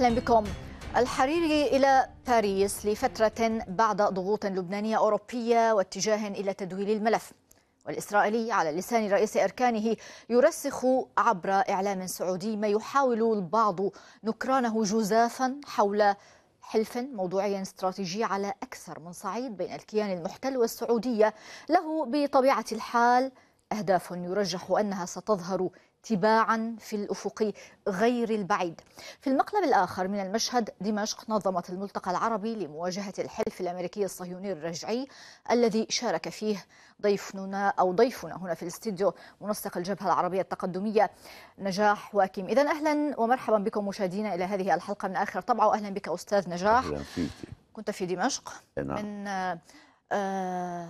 أهلا بكم الحريري إلى باريس لفترة بعد ضغوط لبنانية أوروبية واتجاه إلى تدويل الملف والإسرائيلي على لسان رئيس أركانه يرسخ عبر إعلام سعودي ما يحاول البعض نكرانه جزافا حول حلف موضوعي استراتيجي على أكثر من صعيد بين الكيان المحتل والسعودية له بطبيعة الحال أهداف يرجح أنها ستظهر تباعا في الافق غير البعيد. في المقلب الاخر من المشهد دمشق نظمت الملتقى العربي لمواجهه الحلف الامريكي الصهيوني الرجعي الذي شارك فيه ضيفنا او ضيفنا هنا في الاستديو منسق الجبهه العربيه التقدميه نجاح واكيم. اذا اهلا ومرحبا بكم مشاهدينا الى هذه الحلقه من اخر طبعه واهلا بك استاذ نجاح. أهلا فيك. كنت في دمشق نعم. من آه،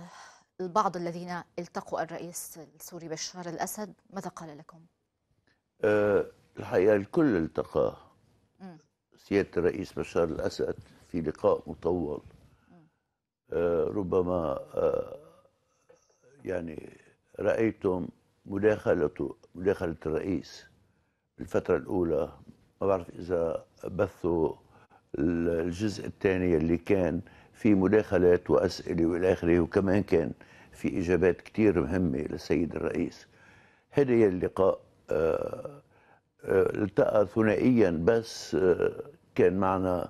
البعض الذين التقوا الرئيس السوري بشار الأسد ماذا قال لكم؟ آه، الحقيقه الكل التقاه سياده الرئيس بشار الاسد في لقاء مطول آه، ربما آه، يعني رايتم مداخلته مداخله الرئيس الفتره الاولى ما بعرف اذا بثوا الجزء الثاني اللي كان في مداخلات واسئله والى اخره وكمان كان في اجابات كثير مهمه للسيد الرئيس هذا اللقاء آه، آه، التقى ثنائيا بس آه، كان معنا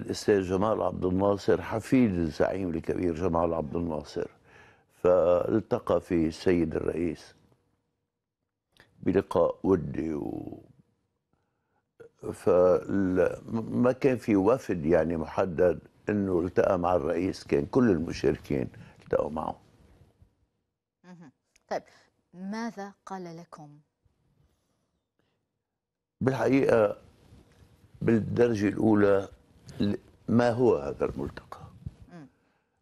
الاستاذ جمال عبد الناصر حفيد الزعيم الكبير جمال عبد الناصر فالتقى في السيد الرئيس بلقاء ودي و فما كان في وفد يعني محدد انه التقى مع الرئيس كان كل المشاركين التقوا معه طيب ماذا قال لكم؟ بالحقيقة بالدرجة الأولى ما هو هذا الملتقى؟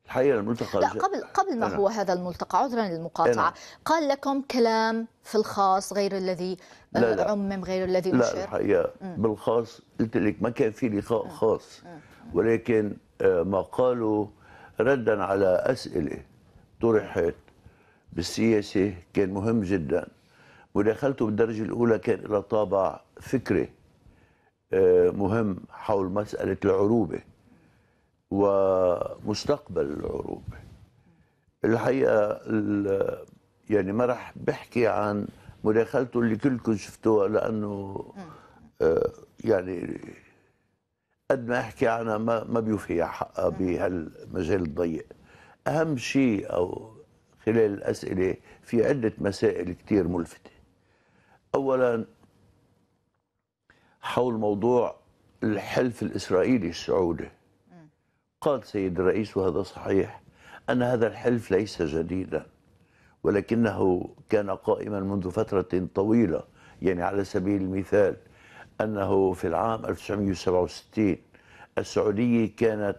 الحقيقة الملتقى لا قبل قبل ما أنا. هو هذا الملتقى عذرا للمقاطعة أنا. قال لكم كلام في الخاص غير الذي لا لا. عمم غير الذي لا الحقيقة م. بالخاص قلت لك ما كان في لقاء خاص م. ولكن آه، ما قالوا ردا على أسئلة طرحت بالسياسة كان مهم جدا مداخلته بالدرجة الأولى كان إلى طابع فكري آه، مهم حول مسألة العروبة ومستقبل العروبة الحقيقة يعني ما رح بحكي عن مداخلته اللي كلكم شفتوها لأنه آه، يعني قد ما احكي عنها ما ما بيوفي حقها بهالمجال الضيق اهم شيء او خلال الأسئلة في عدة مسائل كتير ملفتة أولا حول موضوع الحلف الإسرائيلي السعودي قال سيد الرئيس وهذا صحيح أن هذا الحلف ليس جديدا ولكنه كان قائما منذ فترة طويلة يعني على سبيل المثال أنه في العام 1967 السعودية كانت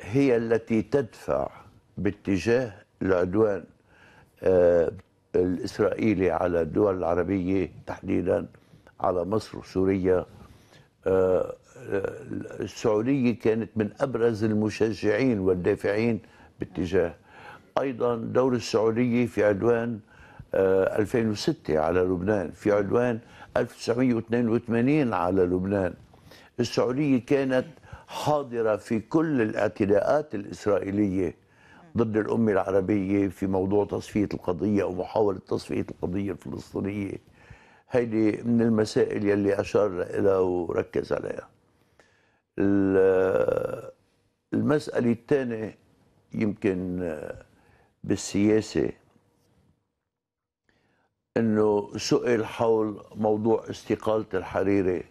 هي التي تدفع باتجاه العدوان آه، الإسرائيلي على الدول العربية تحديدا على مصر وسوريا آه، آه، السعودية كانت من أبرز المشجعين والدافعين باتجاه أيضا دور السعودية في عدوان 2006 على لبنان في عدوان 1982 على لبنان السعودية كانت حاضرة في كل الاعتداءات الإسرائيلية ضد الأمة العربية في موضوع تصفية القضية أو محاولة تصفية القضية الفلسطينية هيدي من المسائل يلي أشار إليها وركز عليها المسألة الثانية يمكن بالسياسة انه سئل حول موضوع استقالة الحريري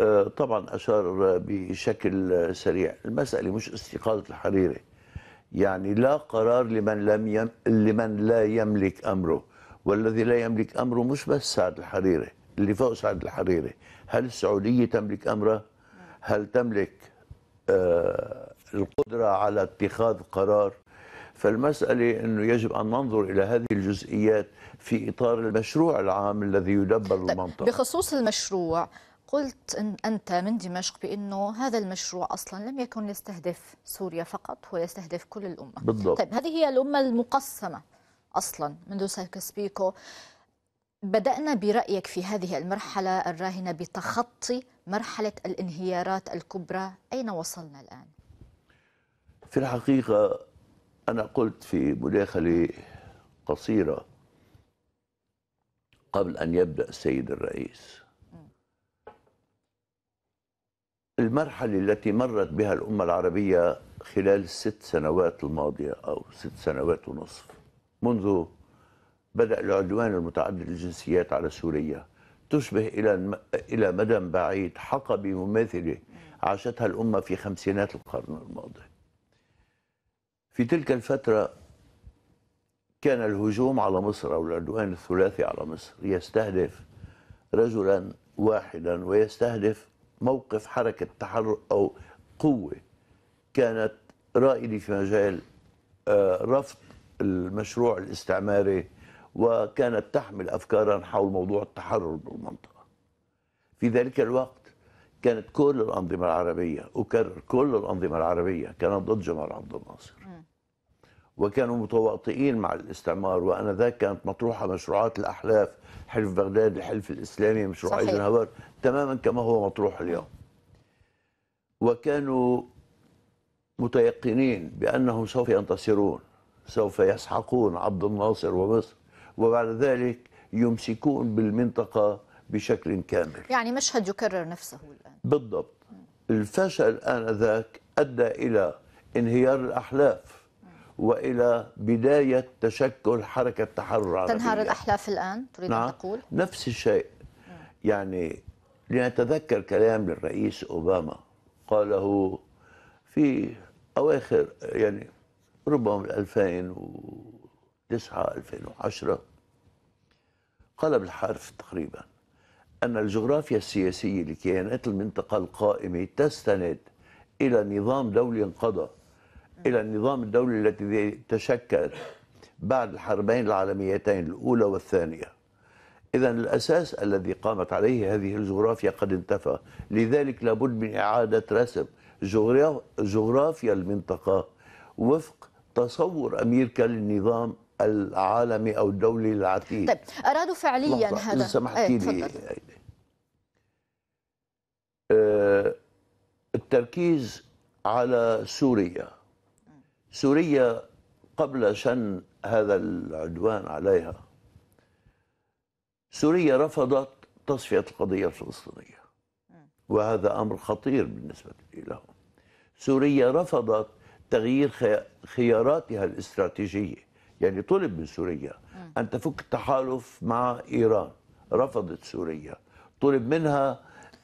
آه، طبعا اشار بشكل سريع المسألة مش استقالة الحريري يعني لا قرار لمن لم يم لمن لا يملك امره والذي لا يملك امره مش بس سعد الحريري اللي فوق سعد الحريري هل السعوديه تملك امرها هل تملك آه القدره على اتخاذ قرار فالمسألة أنه يجب أن ننظر إلى هذه الجزئيات في إطار المشروع العام الذي يدبر طيب، المنطقة بخصوص المشروع قلت إن أنت من دمشق بأنه هذا المشروع أصلا لم يكن يستهدف سوريا فقط هو يستهدف كل الأمة بالضبط. طيب هذه هي الأمة المقسمة أصلا منذ سايكس بيكو بدأنا برأيك في هذه المرحلة الراهنة بتخطي مرحلة الانهيارات الكبرى أين وصلنا الآن؟ في الحقيقة أنا قلت في مداخلة قصيرة قبل أن يبدأ السيد الرئيس المرحلة التي مرت بها الأمة العربية خلال الست سنوات الماضية أو ست سنوات ونصف منذ بدأ العدوان المتعدد الجنسيات على سوريا تشبه إلى إلى مدى بعيد حقبة مماثلة عاشتها الأمة في خمسينات القرن الماضي في تلك الفترة كان الهجوم على مصر أو العدوان الثلاثي على مصر يستهدف رجلا واحدا ويستهدف موقف حركة تحرر أو قوة كانت رائدة في مجال آه، رفض المشروع الاستعماري وكانت تحمل أفكارا حول موضوع التحرر بالمنطقة في ذلك الوقت كانت كل الأنظمة العربية أكرر كل الأنظمة العربية كانت ضد جمال عبد الناصر وكانوا متواطئين مع الاستعمار وأنا ذاك كانت مطروحة مشروعات الأحلاف حلف بغداد الحلف الإسلامي مشروع صحيح. أيزنهاور تماما كما هو مطروح اليوم وكانوا متيقنين بأنهم سوف ينتصرون سوف يسحقون عبد الناصر ومصر وبعد ذلك يمسكون بالمنطقة بشكل كامل يعني مشهد يكرر نفسه الآن بالضبط الفشل آنذاك أدى إلى انهيار الأحلاف والى بدايه تشكل حركه تحرر عربيه تنهار الاحلاف الان تريد نعم. ان تقول نفس الشيء يعني لنتذكر كلام للرئيس اوباما قاله في اواخر يعني ربما 2009 2010 قال بالحرف تقريبا ان الجغرافيا السياسيه لكيانات المنطقه القائمه تستند الى نظام دولي انقضى إلى النظام الدولي التي تشكلت بعد الحربين العالميتين الأولى والثانية إذا الأساس الذي قامت عليه هذه الجغرافيا قد انتفى لذلك لابد من إعادة رسم جغرافيا المنطقة وفق تصور أمريكا للنظام العالمي أو الدولي العتيد طيب أرادوا فعليا هذا سمحتي سمحت إيه، لي آه، التركيز على سوريا سوريا قبل شن هذا العدوان عليها سوريا رفضت تصفية القضية الفلسطينية وهذا أمر خطير بالنسبة لهم سوريا رفضت تغيير خياراتها الاستراتيجية يعني طلب من سوريا أن تفك التحالف مع إيران رفضت سوريا طلب منها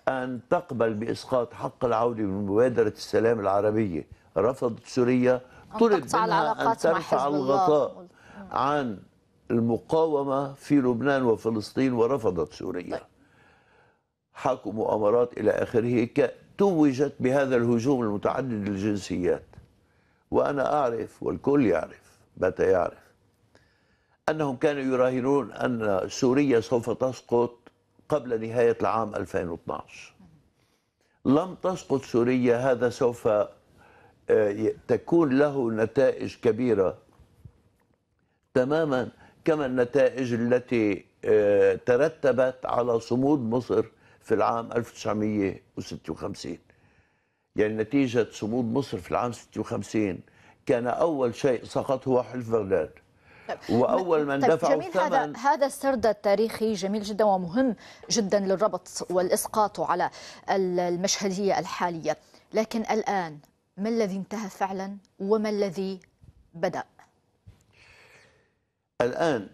أن تقبل بإسقاط حق العودة من مبادرة السلام العربية رفضت سوريا طلب منها أن ترفع الغطاء عن المقاومة في لبنان وفلسطين ورفضت سوريا طيب. حاكوا مؤامرات إلى آخره توجت بهذا الهجوم المتعدد الجنسيات وأنا أعرف والكل يعرف بات يعرف أنهم كانوا يراهنون أن سوريا سوف تسقط قبل نهاية العام 2012 لم تسقط سوريا هذا سوف تكون له نتائج كبيرة تماما كما النتائج التي آه، ترتبت على صمود مصر في العام 1956 يعني نتيجة صمود مصر في العام 56 كان أول شيء سقط هو حلف بغداد طيب، واول من طيب دفعوا جميل الثمن هذا هذا السرد التاريخي جميل جدا ومهم جدا للربط والاسقاط على المشهديه الحاليه لكن الان ما الذي انتهى فعلا وما الذي بدأ الآن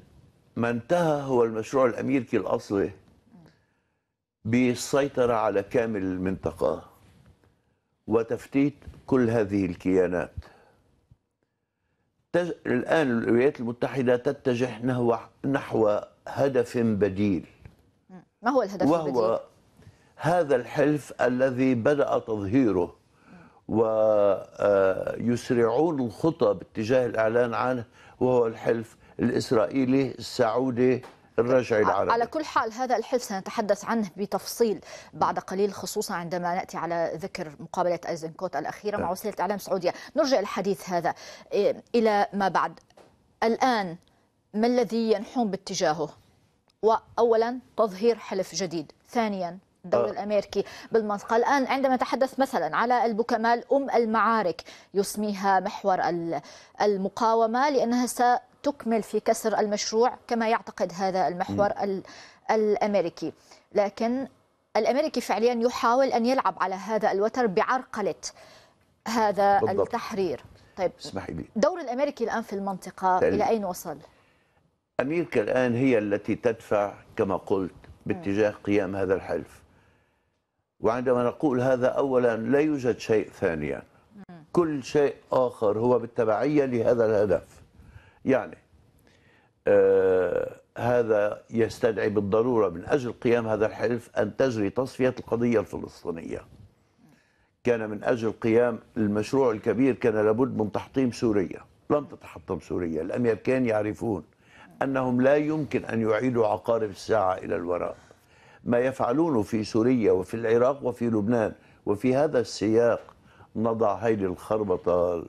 ما انتهى هو المشروع الأمريكي الأصلي بالسيطرة على كامل المنطقة وتفتيت كل هذه الكيانات الآن الولايات المتحدة تتجه نحو نحو هدف بديل ما هو الهدف وهو البديل؟ هذا الحلف الذي بدأ تظهيره ويسرعون الخطى باتجاه الإعلان عنه وهو الحلف الإسرائيلي السعودي الرجعي العربي على كل حال هذا الحلف سنتحدث عنه بتفصيل بعد قليل خصوصا عندما ناتي على ذكر مقابله ايزنكوت الاخيره مع نعم. وسيله اعلام سعوديه نرجع الحديث هذا إيه، الى ما بعد الان ما الذي ينحون باتجاهه واولا تظهير حلف جديد ثانيا الدوري آه. الامريكي بالمنطقه الان عندما نتحدث مثلا على البوكمال ام المعارك يسميها محور المقاومه لانها ستكمل في كسر المشروع كما يعتقد هذا المحور م. الامريكي لكن الامريكي فعليا يحاول ان يلعب على هذا الوتر بعرقله هذا بالضبط. التحرير طيب اسمحي لي دور الامريكي الان في المنطقه تقليل. الى اين وصل امريكا الان هي التي تدفع كما قلت باتجاه قيام هذا الحلف وعندما نقول هذا أولا لا يوجد شيء ثانيا كل شيء آخر هو بالتبعية لهذا الهدف يعني آه هذا يستدعي بالضرورة من أجل قيام هذا الحلف أن تجري تصفية القضية الفلسطينية كان من أجل قيام المشروع الكبير كان لابد من تحطيم سوريا لم تتحطم سوريا الأمريكان يعرفون أنهم لا يمكن أن يعيدوا عقارب الساعة إلى الوراء ما يفعلونه في سوريا وفي العراق وفي لبنان وفي هذا السياق نضع هيدي الخربطة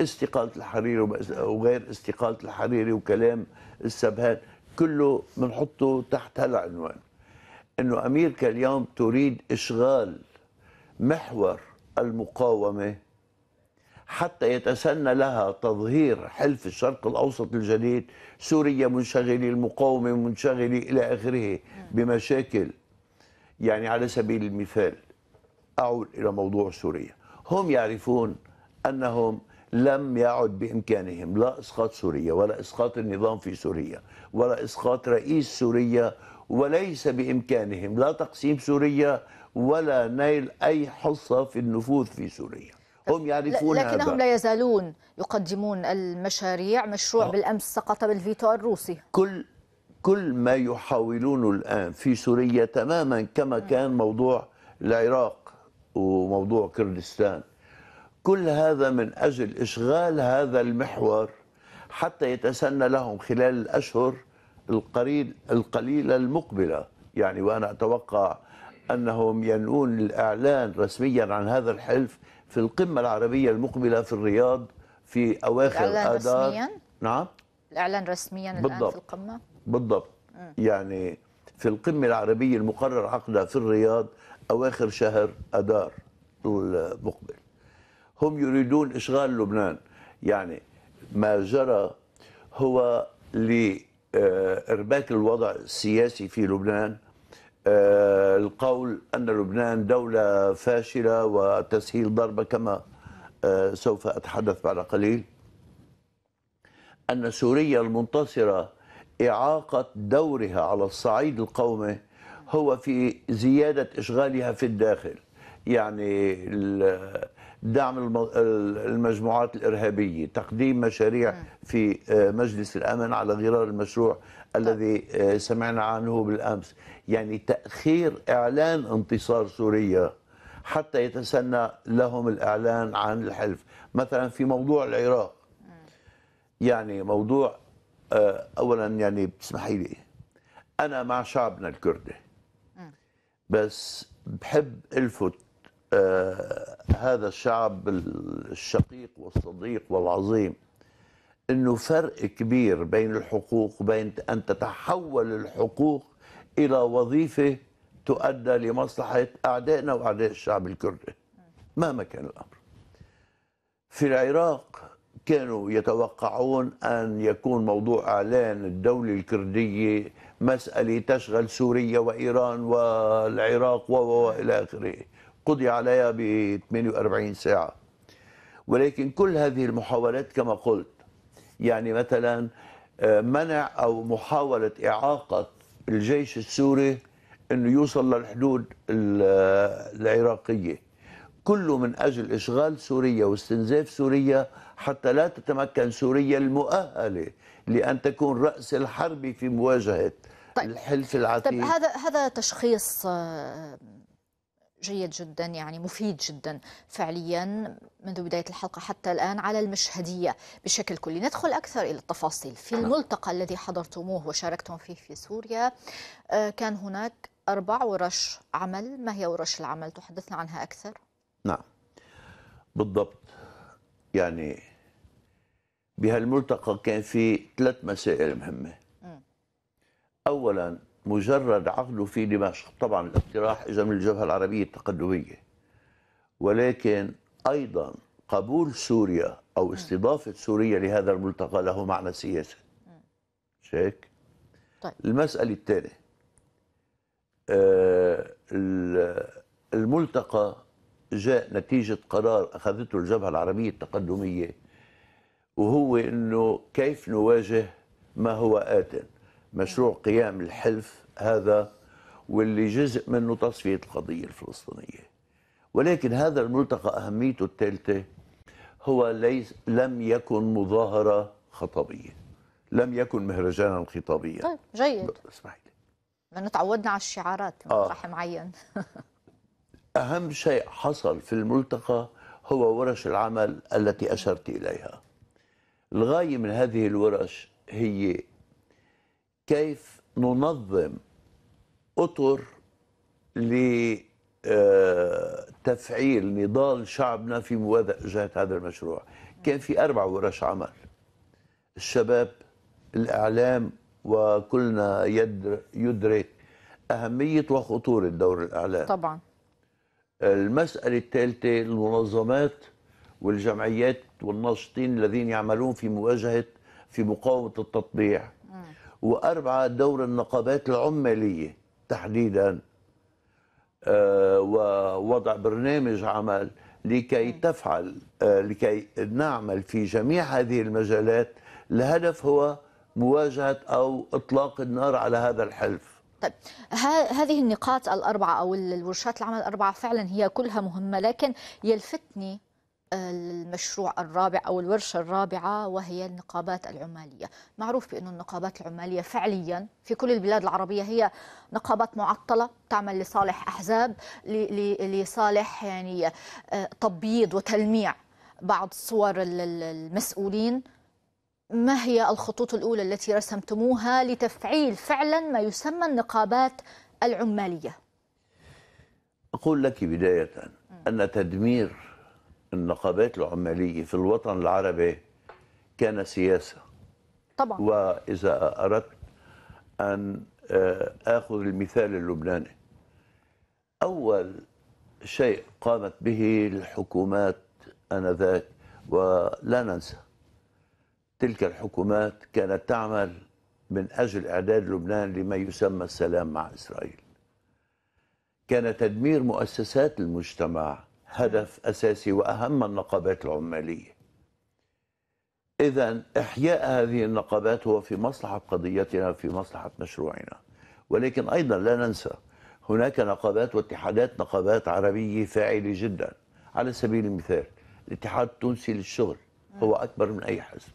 استقالة الحريري وغير استقالة الحريري وكلام السبهان كله بنحطه تحت هالعنوان انه امريكا اليوم تريد اشغال محور المقاومه حتى يتسنى لها تظهير حلف الشرق الاوسط الجديد سوريا منشغله المقاومه منشغله الى اخره بمشاكل يعني على سبيل المثال اعود الى موضوع سوريا هم يعرفون انهم لم يعد بامكانهم لا اسقاط سوريا ولا اسقاط النظام في سوريا ولا اسقاط رئيس سوريا وليس بامكانهم لا تقسيم سوريا ولا نيل اي حصه في النفوذ في سوريا هم يعرفون لكنهم هذا. لا يزالون يقدمون المشاريع مشروع أوه. بالأمس سقط بالفيتو الروسي كل كل ما يحاولونه الآن في سوريا تماما كما كان موضوع العراق وموضوع كردستان كل هذا من أجل إشغال هذا المحور حتى يتسنى لهم خلال الأشهر القليل القليلة المقبلة يعني وأنا أتوقع أنهم ينوون الإعلان رسميا عن هذا الحلف في القمة العربية المقبلة في الرياض في أواخر الإعلان آذار رسميا؟ نعم الإعلان رسميا الآن بالضبط. الآن في القمة بالضبط م. يعني في القمة العربية المقرر عقدها في الرياض أواخر شهر أدار المقبل هم يريدون إشغال لبنان يعني ما جرى هو لإرباك الوضع السياسي في لبنان آه، القول أن لبنان دولة فاشلة وتسهيل ضربة كما آه، سوف أتحدث بعد قليل أن سوريا المنتصرة إعاقة دورها على الصعيد القومي هو في زيادة إشغالها في الداخل يعني دعم المجموعات الإرهابية تقديم مشاريع في آه، مجلس الأمن على غرار المشروع طيب. الذي سمعنا عنه بالأمس يعني تأخير إعلان انتصار سوريا حتى يتسنى لهم الإعلان عن الحلف مثلا في موضوع العراق يعني موضوع آه، أولا يعني بتسمحي لي أنا مع شعبنا الكردي بس بحب الفت آه، هذا الشعب الشقيق والصديق والعظيم انه فرق كبير بين الحقوق وبين ان تتحول الحقوق الى وظيفه تؤدى لمصلحه اعدائنا واعداء الشعب الكردي مهما كان الامر. في العراق كانوا يتوقعون ان يكون موضوع اعلان الدوله الكرديه مساله تشغل سوريا وايران والعراق و والى اخره. قضي عليها ب 48 ساعه. ولكن كل هذه المحاولات كما قلت يعني مثلا آه، منع او محاوله اعاقه الجيش السوري انه يوصل للحدود العراقيه كله من اجل اشغال سوريا واستنزاف سوريا حتى لا تتمكن سوريا المؤهله لان تكون راس الحرب في مواجهه طيب الحلف طيب، العتيق طيب هذا هذا تشخيص آه، جيد جدا يعني مفيد جدا فعليا منذ بداية الحلقة حتى الآن على المشهدية بشكل كلي ندخل أكثر إلى التفاصيل في نعم. الملتقى الذي حضرتموه وشاركتم فيه في سوريا آه، كان هناك أربع ورش عمل ما هي ورش العمل تحدثنا عنها أكثر نعم بالضبط يعني بهالملتقى كان في ثلاث مسائل مهمة م. أولا مجرد عقده في دمشق طبعا الاقتراح اجى من الجبهه العربيه التقدميه ولكن ايضا قبول سوريا او استضافه سوريا لهذا الملتقى له معنى سياسي شيك طيب. المساله الثانيه آه الملتقى جاء نتيجه قرار اخذته الجبهه العربيه التقدميه وهو انه كيف نواجه ما هو اتن مشروع قيام الحلف هذا واللي جزء منه تصفية القضية الفلسطينية ولكن هذا الملتقى أهميته الثالثة هو ليس لم يكن مظاهرة خطابية لم يكن مهرجانا خطابيا طيب جيد اسمحي لي لأنه تعودنا على الشعارات مطرح آه. معين أهم شيء حصل في الملتقى هو ورش العمل التي أشرت إليها الغاية من هذه الورش هي كيف ننظم اطر لتفعيل آه، نضال شعبنا في مواجهه هذا المشروع كان في اربع ورش عمل الشباب الاعلام وكلنا يدرك اهميه وخطوره دور الاعلام طبعا المساله الثالثه المنظمات والجمعيات والناشطين الذين يعملون في مواجهه في مقاومه التطبيع وأربعة دور النقابات العمالية تحديدا آه، ووضع برنامج عمل لكي تفعل آه، لكي نعمل في جميع هذه المجالات الهدف هو مواجهة أو إطلاق النار على هذا الحلف طيب هذه النقاط الأربعة أو الورشات العمل الأربعة فعلا هي كلها مهمة لكن يلفتني المشروع الرابع أو الورشة الرابعة وهي النقابات العمالية معروف بأن النقابات العمالية فعليا في كل البلاد العربية هي نقابات معطلة تعمل لصالح أحزاب لصالح يعني آه، تبييض وتلميع بعض صور المسؤولين ما هي الخطوط الأولى التي رسمتموها لتفعيل فعلا ما يسمى النقابات العمالية؟ أقول لك بداية أن تدمير النقابات العماليه في الوطن العربي كان سياسه طبعا واذا اردت ان آه، اخذ المثال اللبناني اول شيء قامت به الحكومات انذاك ولا ننسى تلك الحكومات كانت تعمل من اجل اعداد لبنان لما يسمى السلام مع اسرائيل كان تدمير مؤسسات المجتمع هدف اساسي واهم النقابات العماليه. اذا احياء هذه النقابات هو في مصلحه قضيتنا في مصلحه مشروعنا. ولكن ايضا لا ننسى هناك نقابات واتحادات نقابات عربيه فاعله جدا. على سبيل المثال الاتحاد التونسي للشغل هو اكبر من اي حزب.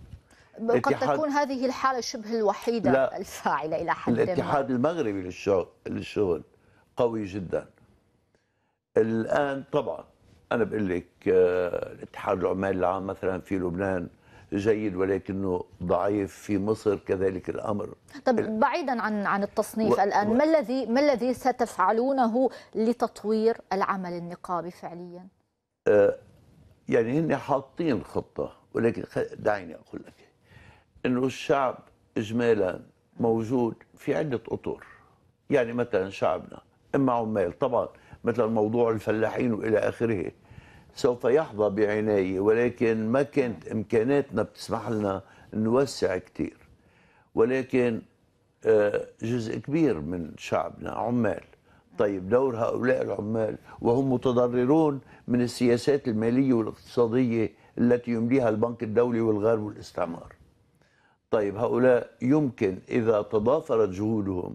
قد تكون هذه الحالة شبه الوحيدة لا الفاعلة إلى حد الاتحاد ما. المغربي للشغل, للشغل قوي جدا الآن طبعا انا بقول لك آه، اتحاد العمال العام مثلا في لبنان جيد ولكنه ضعيف في مصر كذلك الامر طب بعيدا عن عن التصنيف و... الان ما الذي ما الذي ستفعلونه لتطوير العمل النقابي فعليا آه، يعني هن حاطين خطه ولكن دعيني اقول لك انه الشعب اجمالا موجود في عده اطر يعني مثلا شعبنا اما عمال طبعا مثل موضوع الفلاحين والى اخره سوف يحظى بعنايه ولكن ما كانت امكاناتنا بتسمح لنا نوسع كثير ولكن آه، جزء كبير من شعبنا عمال طيب دور هؤلاء العمال وهم متضررون من السياسات الماليه والاقتصاديه التي يمليها البنك الدولي والغرب والاستعمار طيب هؤلاء يمكن اذا تضافرت جهودهم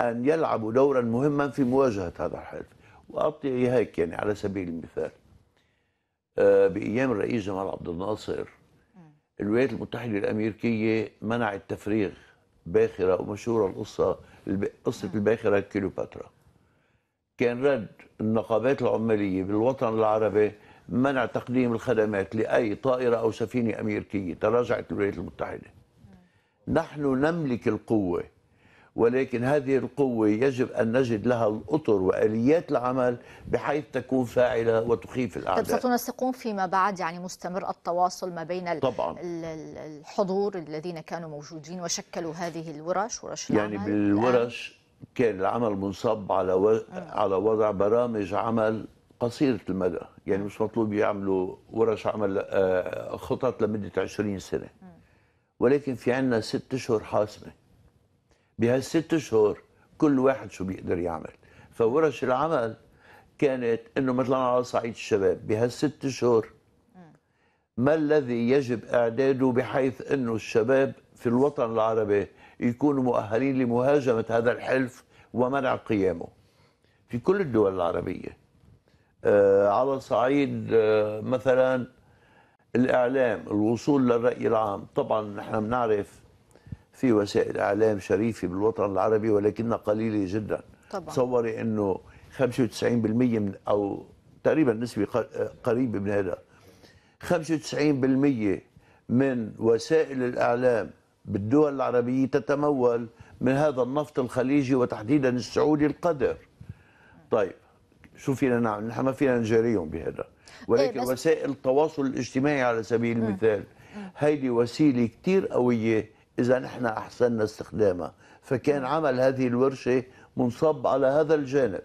ان يلعبوا دورا مهما في مواجهه هذا الحلف واعطي هيك يعني على سبيل المثال آه، بايام الرئيس جمال عبد الناصر الولايات المتحده الامريكيه منعت تفريغ باخره ومشهوره القصه قصه الباخره كيلوباترا كان رد النقابات العماليه بالوطن العربي منع تقديم الخدمات لاي طائره او سفينه امريكيه تراجعت الولايات المتحده نحن نملك القوه ولكن هذه القوة يجب أن نجد لها الأطر وآليات العمل بحيث تكون فاعلة وتخيف الأعداء طيب ستنسقون فيما بعد يعني مستمر التواصل ما بين طبعا. الحضور الذين كانوا موجودين وشكلوا هذه الورش ورش يعني العمل بالورش كان العمل منصب على و... آه. على وضع برامج عمل قصيرة المدى يعني مش مطلوب يعملوا ورش عمل آه، خطط لمدة 20 سنة آه. ولكن في عندنا ست أشهر حاسمة بهالست شهور كل واحد شو بيقدر يعمل فورش العمل كانت انه مثلا على صعيد الشباب بهالست شهور ما الذي يجب اعداده بحيث انه الشباب في الوطن العربي يكونوا مؤهلين لمهاجمه هذا الحلف ومنع قيامه في كل الدول العربيه آه على صعيد آه مثلا الاعلام الوصول للراي العام طبعا نحن بنعرف في وسائل اعلام شريفه بالوطن العربي ولكنها قليله جدا طبعا تصوري انه 95% من او تقريبا نسبه قريبه من هذا 95% من وسائل الاعلام بالدول العربيه تتمول من هذا النفط الخليجي وتحديدا السعودي القذر طيب شو فينا نعمل نحن ما فينا نجاريهم بهذا إيه، ولكن إيه وسائل التواصل الاجتماعي على سبيل المثال هيدي وسيله كثير قويه إذا نحن أحسننا استخدامها فكان عمل هذه الورشة منصب على هذا الجانب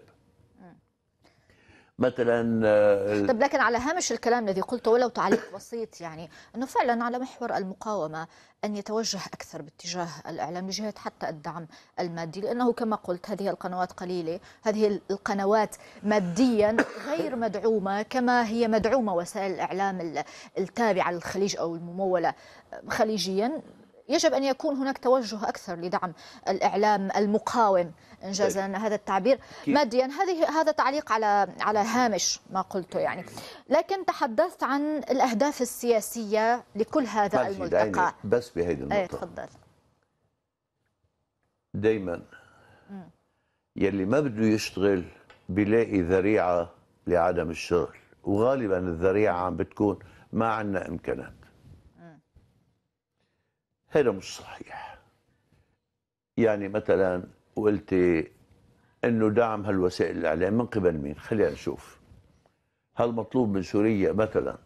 مثلا آه، طب لكن على هامش الكلام الذي قلته ولو تعليق بسيط يعني انه فعلا على محور المقاومه ان يتوجه اكثر باتجاه الاعلام لجهه حتى الدعم المادي لانه كما قلت هذه القنوات قليله هذه القنوات ماديا غير مدعومه كما هي مدعومه وسائل الاعلام التابعه للخليج او المموله خليجيا يجب أن يكون هناك توجه أكثر لدعم الإعلام المقاوم إن جاز لنا طيب. هذا التعبير ماديا هذه هذا تعليق على على هامش ما قلته يعني لكن تحدثت عن الأهداف السياسية لكل هذا الملتقى بس بهذه إيه، النقطة تفضل دايما يلي ما بده يشتغل بيلاقي ذريعة لعدم الشغل وغالبا الذريعة عم بتكون ما عندنا إمكانات هذا مش صحيح يعني مثلا قلتي انه دعم هالوسائل الاعلام من قبل مين خلينا نشوف هل مطلوب من سوريا مثلا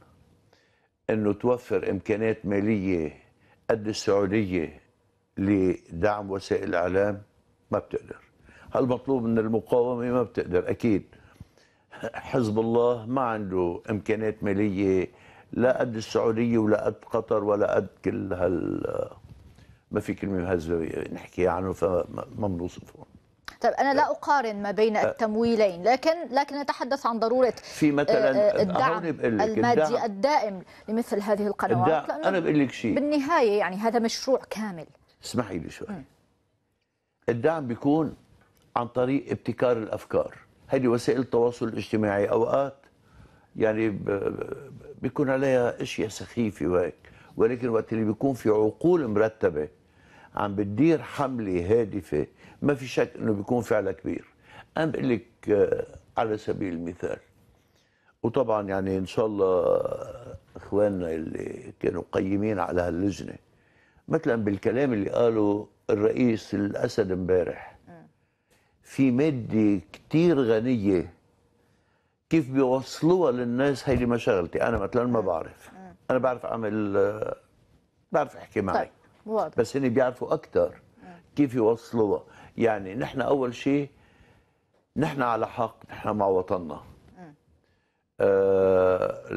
انه توفر امكانات ماليه قد السعوديه لدعم وسائل الاعلام ما بتقدر هل مطلوب من المقاومه ما بتقدر اكيد حزب الله ما عنده امكانات ماليه لا قد السعوديه ولا قد قطر ولا قد كل هال ما في كلمه هزه نحكي عنه فما بنوصفه طيب انا لا اقارن ما بين أه. التمويلين لكن لكن نتحدث عن ضروره في مثلا أه، أه، الدعم المادي الدائم لمثل هذه القنوات انا بقول لك شيء بالنهايه يعني هذا مشروع كامل اسمحي لي شوي الدعم بيكون عن طريق ابتكار الافكار هذه وسائل التواصل الاجتماعي اوقات يعني بيكون عليها اشياء سخيفه وهيك ولكن وقت اللي بيكون في عقول مرتبه عم بتدير حمله هادفه ما في شك انه بيكون فعلها كبير انا بقول لك آه، على سبيل المثال وطبعا يعني ان شاء الله اخواننا اللي كانوا قيمين على هاللجنه مثلا بالكلام اللي قاله الرئيس الاسد امبارح آه. في ماده كثير غنيه كيف بيوصلوها للناس هيدي شغلتي انا مثلا ما بعرف انا بعرف اعمل بعرف احكي معك طيب. بس هن بيعرفوا اكثر كيف يوصلوها يعني نحن اول شيء نحن على حق نحن مع وطننا آه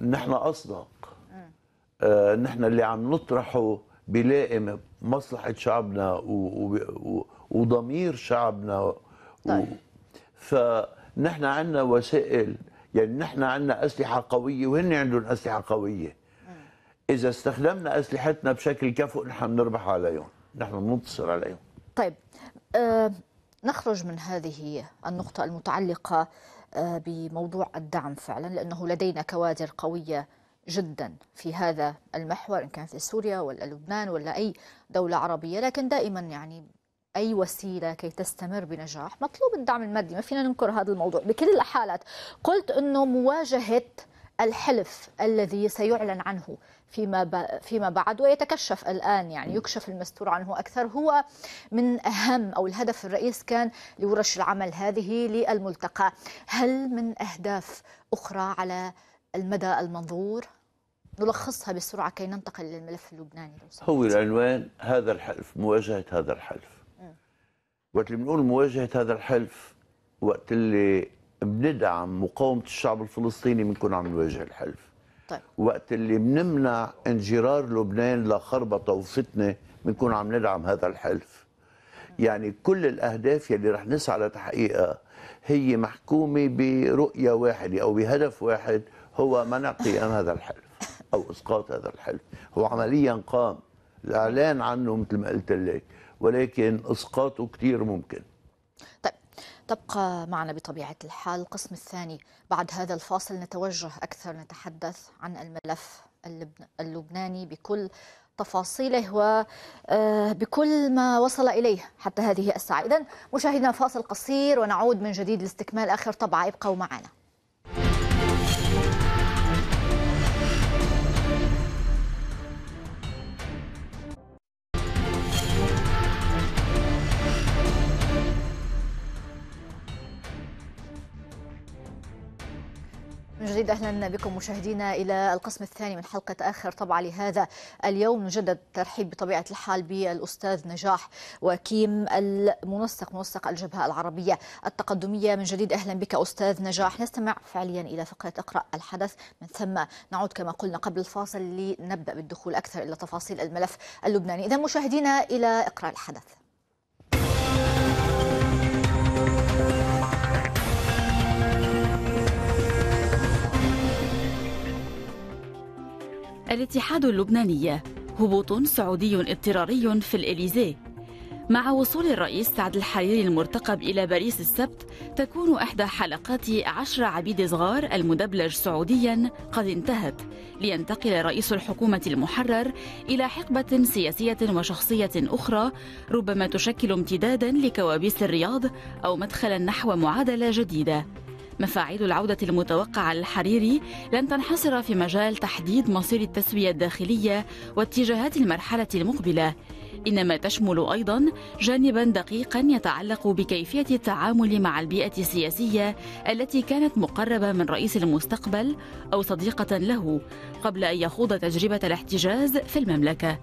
نحن اصدق آه نحن اللي عم نطرحه بيلائم مصلحه شعبنا و... و... وضمير شعبنا و... طيب. ف نحن عندنا وسائل يعني نحن عندنا اسلحه قويه وهن عندهم اسلحه قويه اذا استخدمنا اسلحتنا بشكل كفؤ نحن بنربح عليهم نحن بننتصر عليهم طيب أه نخرج من هذه النقطه المتعلقه أه بموضوع الدعم فعلا لانه لدينا كوادر قويه جدا في هذا المحور ان كان في سوريا ولا لبنان ولا اي دوله عربيه لكن دائما يعني اي وسيله كي تستمر بنجاح مطلوب الدعم المادي ما فينا ننكر هذا الموضوع بكل الحالات قلت انه مواجهه الحلف الذي سيعلن عنه فيما فيما بعد ويتكشف الان يعني يكشف المستور عنه اكثر هو من اهم او الهدف الرئيس كان لورش العمل هذه للملتقى هل من اهداف اخرى على المدى المنظور نلخصها بسرعه كي ننتقل للملف اللبناني هو العنوان هذا الحلف مواجهه هذا الحلف وقت اللي بنقول مواجهه هذا الحلف وقت اللي بندعم مقاومه الشعب الفلسطيني بنكون عم نواجه الحلف طيب. وقت اللي بنمنع انجرار لبنان لخربطه وفتنه بنكون عم ندعم هذا الحلف يعني كل الاهداف يلي رح نسعى لتحقيقها هي محكومه برؤيه واحده او بهدف واحد هو منع قيام هذا الحلف او اسقاط هذا الحلف هو عمليا قام الاعلان عنه مثل ما قلت لك ولكن اسقاطه كثير ممكن طيب تبقى معنا بطبيعة الحال القسم الثاني بعد هذا الفاصل نتوجه أكثر نتحدث عن الملف اللبناني بكل تفاصيله وبكل آه، ما وصل إليه حتى هذه الساعة اذا مشاهدنا فاصل قصير ونعود من جديد لاستكمال آخر طبعة ابقوا معنا جديد اهلا بكم مشاهدينا الى القسم الثاني من حلقه اخر طبعا لهذا اليوم نجدد الترحيب بطبيعه الحال بالاستاذ نجاح وكيم المنسق منسق الجبهه العربيه التقدميه من جديد اهلا بك استاذ نجاح نستمع فعليا الى فقره اقرا الحدث من ثم نعود كما قلنا قبل الفاصل لنبدا بالدخول اكثر الى تفاصيل الملف اللبناني اذا مشاهدينا الى اقرا الحدث الاتحاد اللبناني هبوط سعودي اضطراري في الإليزيه مع وصول الرئيس سعد الحريري المرتقب إلى باريس السبت تكون إحدى حلقات عشر عبيد صغار المدبلج سعوديا قد انتهت لينتقل رئيس الحكومة المحرر إلى حقبة سياسية وشخصية أخرى ربما تشكل امتدادا لكوابيس الرياض أو مدخلا نحو معادلة جديدة مفاعيل العودة المتوقعة للحريري لن تنحصر في مجال تحديد مصير التسوية الداخلية واتجاهات المرحلة المقبلة إنما تشمل أيضا جانبا دقيقا يتعلق بكيفية التعامل مع البيئة السياسية التي كانت مقربة من رئيس المستقبل أو صديقة له قبل أن يخوض تجربة الاحتجاز في المملكة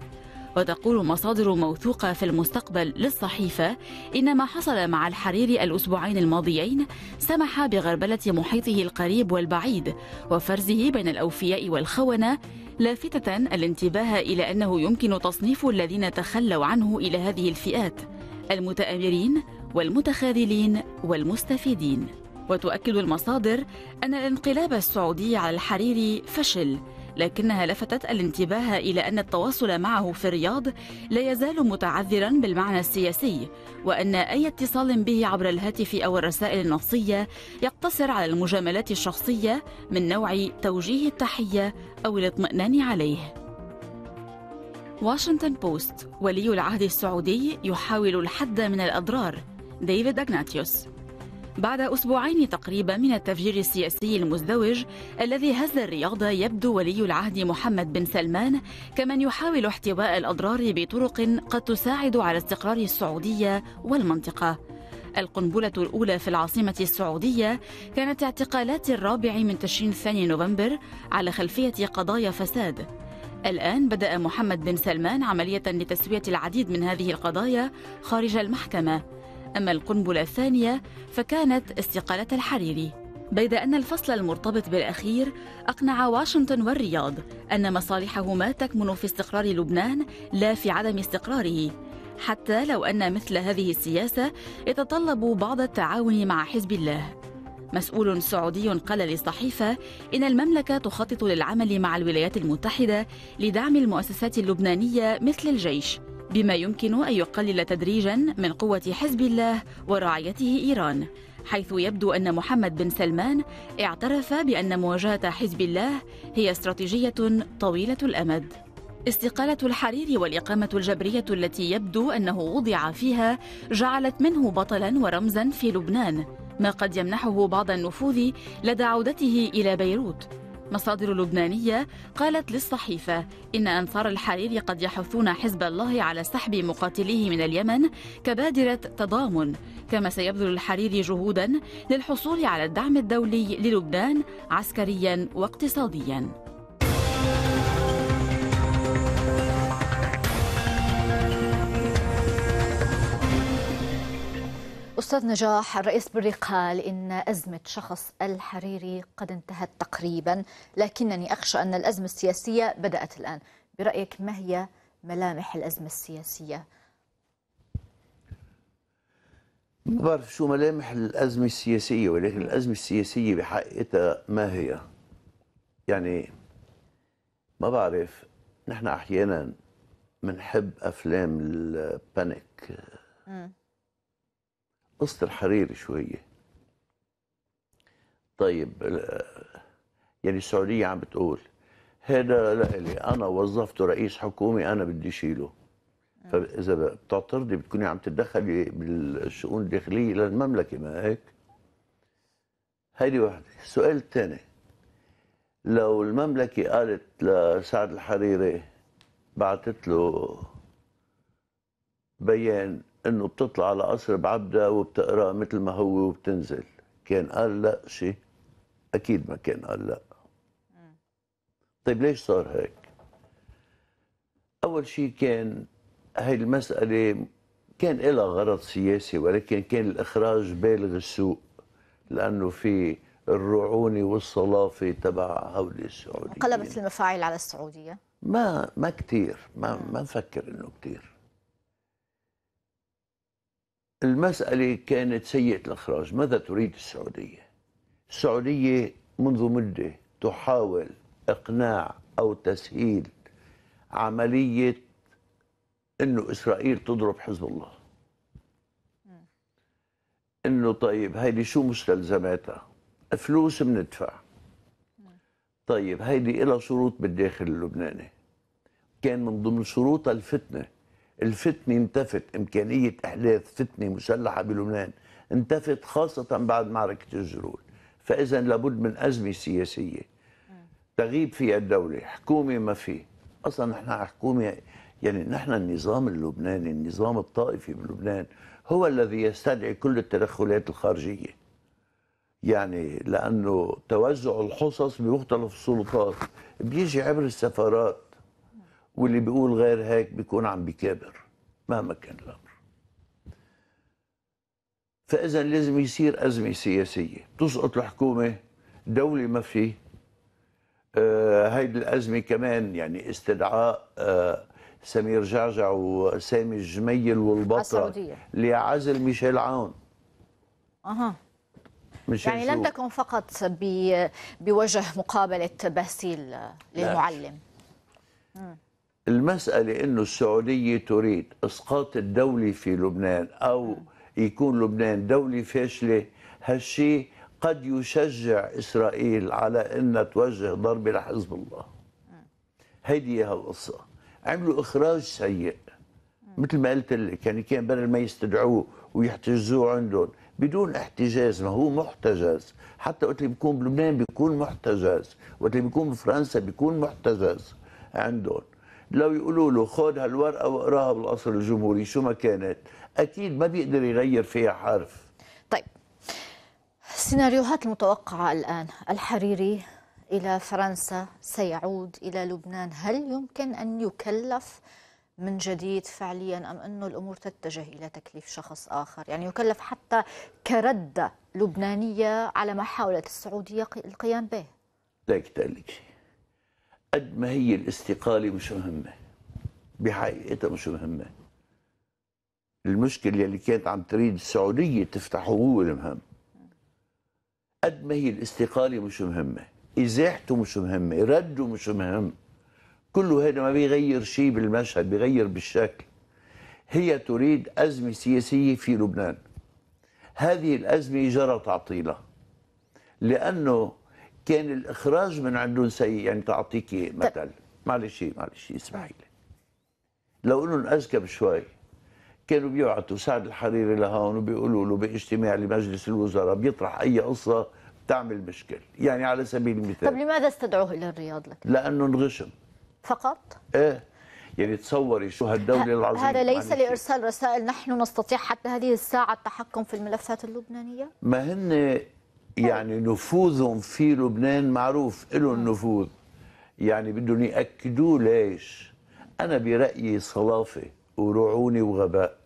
وتقول مصادر موثوقة في المستقبل للصحيفة إن ما حصل مع الحريري الأسبوعين الماضيين سمح بغربلة محيطه القريب والبعيد وفرزه بين الأوفياء والخونة لافتة الانتباه إلى أنه يمكن تصنيف الذين تخلوا عنه إلى هذه الفئات المتآمرين والمتخاذلين والمستفيدين وتؤكد المصادر أن الانقلاب السعودي على الحريري فشل لكنها لفتت الانتباه إلى أن التواصل معه في الرياض لا يزال متعذرا بالمعنى السياسي وأن أي اتصال به عبر الهاتف أو الرسائل النصية يقتصر على المجاملات الشخصية من نوع توجيه التحية أو الاطمئنان عليه واشنطن بوست ولي العهد السعودي يحاول الحد من الأضرار ديفيد أغناتيوس بعد أسبوعين تقريبا من التفجير السياسي المزدوج الذي هز الرياضة يبدو ولي العهد محمد بن سلمان كمن يحاول احتواء الأضرار بطرق قد تساعد على استقرار السعودية والمنطقة القنبلة الأولى في العاصمة السعودية كانت اعتقالات الرابع من تشرين الثاني نوفمبر على خلفية قضايا فساد الآن بدأ محمد بن سلمان عملية لتسوية العديد من هذه القضايا خارج المحكمة أما القنبلة الثانية فكانت استقالة الحريري بيد أن الفصل المرتبط بالأخير أقنع واشنطن والرياض أن مصالحهما تكمن في استقرار لبنان لا في عدم استقراره حتى لو أن مثل هذه السياسة يتطلب بعض التعاون مع حزب الله مسؤول سعودي قال للصحيفة إن المملكة تخطط للعمل مع الولايات المتحدة لدعم المؤسسات اللبنانية مثل الجيش بما يمكن أن يقلل تدريجا من قوة حزب الله ورعايته إيران حيث يبدو أن محمد بن سلمان اعترف بأن مواجهة حزب الله هي استراتيجية طويلة الأمد استقالة الحريري والإقامة الجبرية التي يبدو أنه وضع فيها جعلت منه بطلا ورمزا في لبنان ما قد يمنحه بعض النفوذ لدى عودته إلى بيروت مصادر لبنانية قالت للصحيفة إن أنصار الحريري قد يحثون حزب الله على سحب مقاتليه من اليمن كبادرة تضامن كما سيبذل الحريري جهودا للحصول على الدعم الدولي للبنان عسكريا واقتصاديا أستاذ نجاح الرئيس بري قال إن أزمة شخص الحريري قد انتهت تقريبا لكنني أخشى أن الأزمة السياسية بدأت الآن برأيك ما هي ملامح الأزمة السياسية؟ ما بعرف شو ملامح الأزمة السياسية ولكن الأزمة السياسية بحقيقتها ما هي؟ يعني ما بعرف نحن أحيانا بنحب أفلام البانيك قصة الحريري شوية طيب يعني السعودية عم بتقول هذا لإلي أنا وظفته رئيس حكومة أنا بدي شيله فإذا بتعترضي بتكوني عم تتدخلي بالشؤون الداخلية للمملكة ما هيك؟ هيدي وحدة، السؤال الثاني لو المملكة قالت لسعد الحريري بعثت له بيان انه بتطلع على قصر بعبده وبتقرا مثل ما هو وبتنزل كان قال لا شيء اكيد ما كان قال لا طيب ليش صار هيك اول شيء كان هاي المساله كان لها غرض سياسي ولكن كان الاخراج بالغ السوء لانه في الرعونه والصلافه تبع هول السعوديين قلبت المفاعيل على السعوديه ما ما كثير ما ما نفكر انه كثير المسألة كانت سيئة الإخراج ماذا تريد السعودية؟ السعودية منذ مدة تحاول إقناع أو تسهيل عملية أنه إسرائيل تضرب حزب الله أنه طيب هيدي شو مستلزماتها؟ فلوس بندفع طيب هيدي إلى شروط بالداخل اللبناني كان من ضمن شروطها الفتنه الفتنه انتفت امكانيه احداث فتنه مسلحه بلبنان انتفت خاصه بعد معركه الجرول فاذا لابد من ازمه سياسيه تغيب فيها الدوله حكومه ما في اصلا نحن حكومه يعني نحن النظام اللبناني النظام الطائفي بلبنان هو الذي يستدعي كل التدخلات الخارجيه يعني لانه توزع الحصص بمختلف السلطات بيجي عبر السفارات واللي بيقول غير هيك بيكون عم بيكابر مهما كان الامر فاذا لازم يصير ازمه سياسيه تسقط الحكومه دوله ما في آه هيدي الازمه كمان يعني استدعاء آه سمير جعجع وسامي الجميل والبطرة لعزل ميشيل عون اها مش يعني لم تكن فقط بوجه مقابله باسيل للمعلم لا. المسألة أنه السعودية تريد إسقاط الدولة في لبنان أو يكون لبنان دولة فاشلة هالشيء قد يشجع إسرائيل على أنها توجه ضربة لحزب الله هيدي هالقصة عملوا إخراج سيء مثل ما قلت لك يعني كان بدل ما يستدعوه ويحتجزوه عندهم بدون احتجاز ما هو محتجز حتى وقت اللي بيكون بلبنان بيكون محتجز وقت اللي بيكون بفرنسا بيكون محتجز عندهم لو يقولوا له خذ هالورقه واقراها بالقصر الجمهوري شو ما كانت اكيد ما بيقدر يغير فيها حرف طيب السيناريوهات المتوقعه الان الحريري الى فرنسا سيعود الى لبنان هل يمكن ان يكلف من جديد فعليا ام انه الامور تتجه الى تكليف شخص اخر يعني يكلف حتى كرده لبنانيه على ما حاولت السعوديه القيام به لا شيء قد ما هي الاستقالة مش مهمة بحقيقتها مش مهمة المشكلة اللي كانت عم تريد السعودية تفتحه هو المهم قد ما هي الاستقالة مش مهمة إزاحته مش مهمة رده مش مهم كله هذا ما بيغير شيء بالمشهد بيغير بالشكل هي تريد أزمة سياسية في لبنان هذه الأزمة جرى تعطيلها لأنه كان الاخراج من عندهم سيء يعني تعطيك مثل طيب. معلش معلش اسمحي لي لو انهم اذكى بشوي كانوا بيبعثوا سعد الحريري لهون وبيقولوا له باجتماع لمجلس الوزراء بيطرح اي قصه بتعمل مشكل يعني على سبيل المثال طب لماذا استدعوه الى الرياض لك لانه انغشم فقط ايه يعني تصوري شو هالدوله العظيمه هذا ليس لارسال رسائل نحن نستطيع حتى هذه الساعه التحكم في الملفات اللبنانيه ما هن يعني نفوذهم في لبنان معروف له النفوذ نعم. يعني بدهم ياكدوا ليش انا برايي صلافه ورعونه وغباء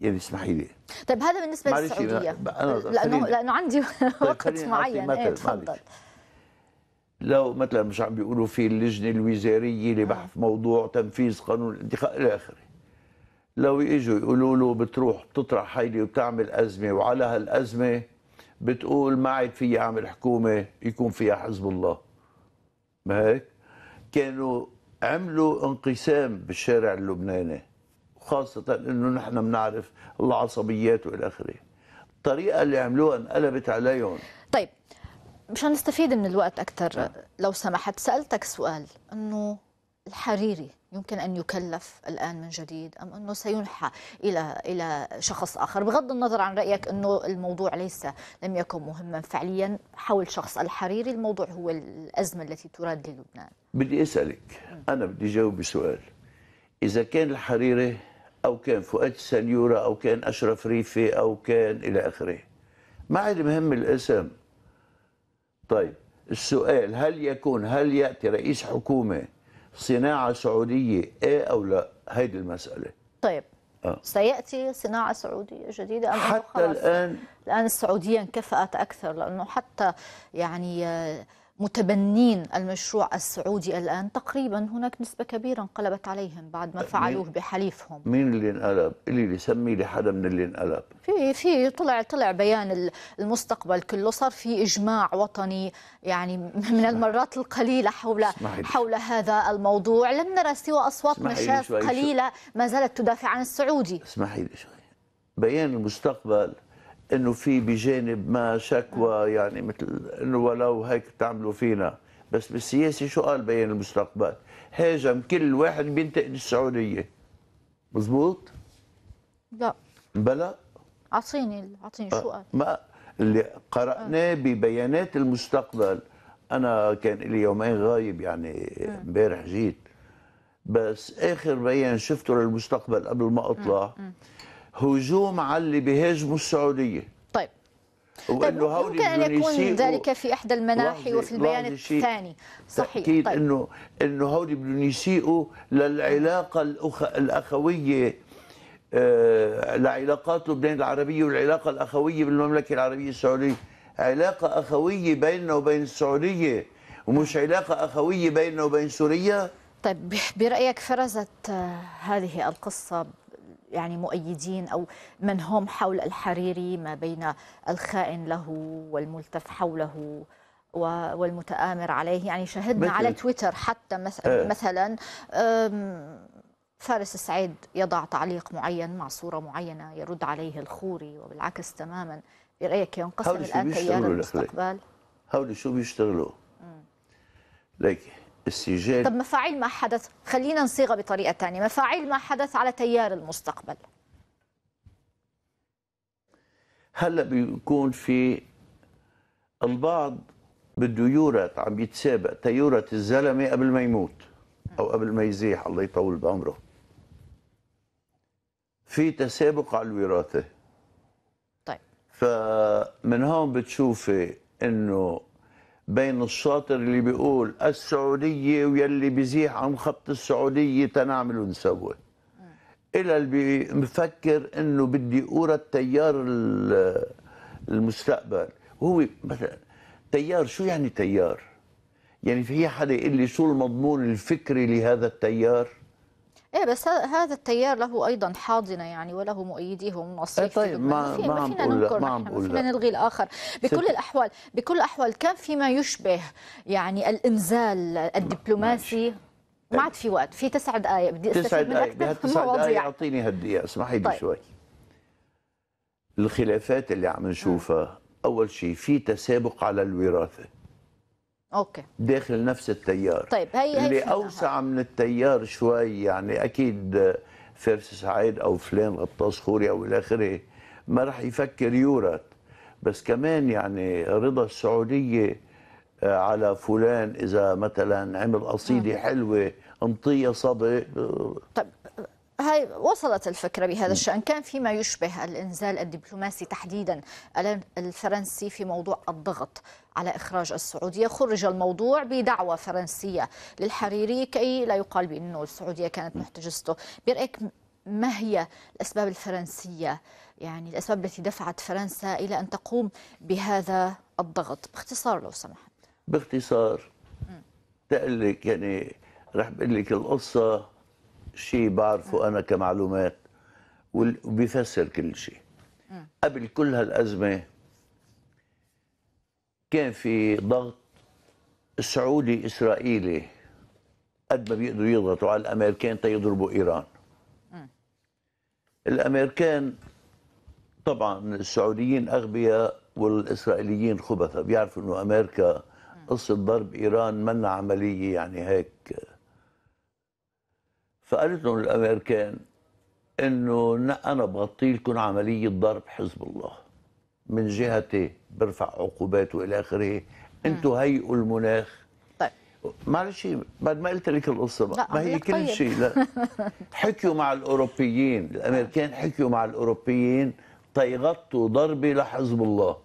يعني اسمحي لي طيب هذا بالنسبه للسعوديه أنا لانه لانه عندي طيب، وقت معين ايه تفضل لو مثلا مش عم بيقولوا في اللجنه الوزاريه آه. لبحث موضوع تنفيذ قانون الانتخاب الى اخره لو يجوا يقولوا له بتروح بتطرح هيدي وبتعمل ازمه وعلى هالازمه بتقول ما عاد في اعمل حكومه يكون فيها حزب الله ما هيك كانوا عملوا انقسام بالشارع اللبناني خاصة انه نحن بنعرف العصبيات والى اخره. الطريقة اللي عملوها انقلبت عليهم. طيب مشان نستفيد من الوقت اكثر نعم. لو سمحت سالتك سؤال انه الحريري يمكن ان يكلف الان من جديد ام انه سينحى الى الى شخص اخر بغض النظر عن رايك انه الموضوع ليس لم يكن مهما فعليا حول شخص الحريري الموضوع هو الازمه التي تراد للبنان بدي اسالك انا بدي جاوب بسؤال اذا كان الحريري او كان فؤاد السنيوره او كان اشرف ريفي او كان الى اخره ما عاد مهم الاسم طيب السؤال هل يكون هل ياتي رئيس حكومه صناعه سعوديه ايه او لا هيدي المساله طيب آه. سياتي صناعه سعوديه جديده ام حتى الان الان السعوديه انكفأت اكثر لانه حتى يعني آه، متبنين المشروع السعودي الآن تقريبا هناك نسبة كبيرة انقلبت عليهم بعد ما فعلوه بحليفهم مين اللي انقلب؟ اللي يسمي لي حدا من اللي انقلب في في طلع طلع بيان المستقبل كله صار في إجماع وطني يعني من المرات القليلة حول حول هذا الموضوع لم نرى سوى أصوات نشاز قليلة ما زالت تدافع عن السعودي اسمحي لي شوي بيان المستقبل انه في بجانب ما شكوى يعني مثل انه ولو هيك بتعملوا فينا بس بالسياسه شو قال بيان المستقبل هاجم كل واحد بينتقد السعوديه مزبوط لا بلا اعطيني اعطيني شو قال ما اللي قرأناه آه. ببيانات المستقبل أنا كان لي يومين غايب يعني آه. امبارح جيت بس آخر بيان شفته للمستقبل قبل ما آه. أطلع هجوم على اللي بيهاجموا السعوديه طيب طيب ممكن ان يكون ذلك في احدى المناحي وفي البيان الثاني صحيح تاكيد طيب. انه انه هودي بدهم يسيئوا للعلاقه الأخ... الاخويه آه، لعلاقات لبنان العربيه والعلاقه الاخويه بالمملكه العربيه السعوديه علاقه اخويه بيننا وبين السعوديه ومش علاقه اخويه بيننا وبين سوريا طيب برايك فرزت آه، هذه القصه يعني مؤيدين أو من هم حول الحريري ما بين الخائن له والملتف حوله والمتآمر عليه يعني شهدنا على تويتر حتى آه. مثلا فارس السعيد يضع تعليق معين مع صورة معينة يرد عليه الخوري وبالعكس تماما برأيك ينقسم الآن تيار المستقبل هؤلاء شو بيشتغلوا لكن السجال طب مفاعيل ما حدث خلينا نصيغها بطريقه ثانيه مفاعيل ما حدث على تيار المستقبل هلا بيكون في البعض بده يورث عم يتسابق تيورث الزلمه قبل ما يموت او قبل ما يزيح الله يطول بعمره في تسابق على الوراثه طيب فمن هون بتشوفي انه بين الشاطر اللي بيقول السعوديه ويلي بيزيح عن خط السعوديه تنعمل ونسوي الى اللي بيفكر انه بدي أورى التيار المستقبل هو مثلا تيار شو يعني تيار؟ يعني في حدا يقول لي شو المضمون الفكري لهذا التيار؟ ايه بس هذا التيار له ايضا حاضنه يعني وله مؤيديه ومنصريه طيب ما ما عم بقول ما عم بقول فينا نلغي الاخر بكل الاحوال بكل الاحوال كان فيما يشبه يعني الانزال الدبلوماسي ما طيب. عاد في وقت في تسع دقائق بدي استفيد من اكثر تسع دقائق اعطيني هالدقيقه اسمحي لي طيب. شوي الخلافات اللي عم نشوفها اول شيء في تسابق على الوراثه اوكي داخل نفس التيار طيب هي هي اللي اوسع من التيار شوي يعني اكيد فارس سعيد او فلان غطاس خوري او الى اخره ما راح يفكر يورث بس كمان يعني رضا السعوديه آه، على فلان اذا مثلا عمل قصيده حلوه انطيه صبي آه، طيب هاي وصلت الفكرة بهذا الشأن كان فيما يشبه الإنزال الدبلوماسي تحديدا الفرنسي في موضوع الضغط على إخراج السعودية خرج الموضوع بدعوة فرنسية للحريري كي لا يقال بأنه السعودية كانت محتجزته برأيك ما هي الأسباب الفرنسية يعني الأسباب التي دفعت فرنسا إلى أن تقوم بهذا الضغط باختصار لو سمحت باختصار تقلك يعني رح بقول لك القصه شيء بعرفه آه. أنا كمعلومات وبيفسر كل شيء آه. قبل كل هالأزمة كان في ضغط سعودي إسرائيلي قد ما بيقدروا يضغطوا على الأمريكان تيضربوا إيران آه. الأمريكان طبعا السعوديين أغبياء والإسرائيليين خبثاء بيعرفوا أنه أمريكا قصة ضرب إيران منا عملية يعني هيك فقالت لهم الامريكان انه انا بغطي لكم عمليه ضرب حزب الله من جهتي برفع عقوبات والى اخره انتم هيئوا المناخ طيب معلش بعد ما قلت لك القصه ما, ما هي كل طيب. شيء لا حكيوا مع الاوروبيين الامريكان طيب. حكيوا مع الاوروبيين تيغطوا ضربه لحزب الله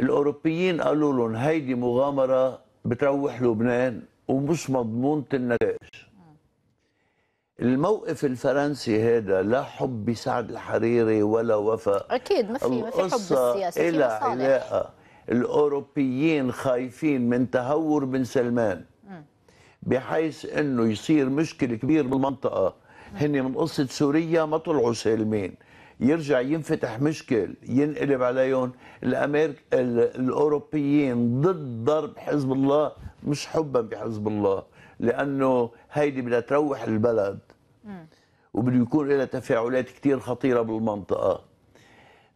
الاوروبيين قالوا لهم هيدي مغامره بتروح لبنان ومش مضمونه النتائج الموقف الفرنسي هذا لا حب بسعد الحريري ولا وفاء اكيد ما في ما في حب بالسياسه إلى علاقه الاوروبيين خايفين من تهور بن سلمان بحيث انه يصير مشكله كبيره بالمنطقه هن من قصه سوريا ما طلعوا سالمين يرجع ينفتح مشكل ينقلب عليهم الامريك الاوروبيين ضد ضرب حزب الله مش حبا بحزب الله لانه هيدي بدها تروح البلد وبده يكون لها تفاعلات كثير خطيره بالمنطقه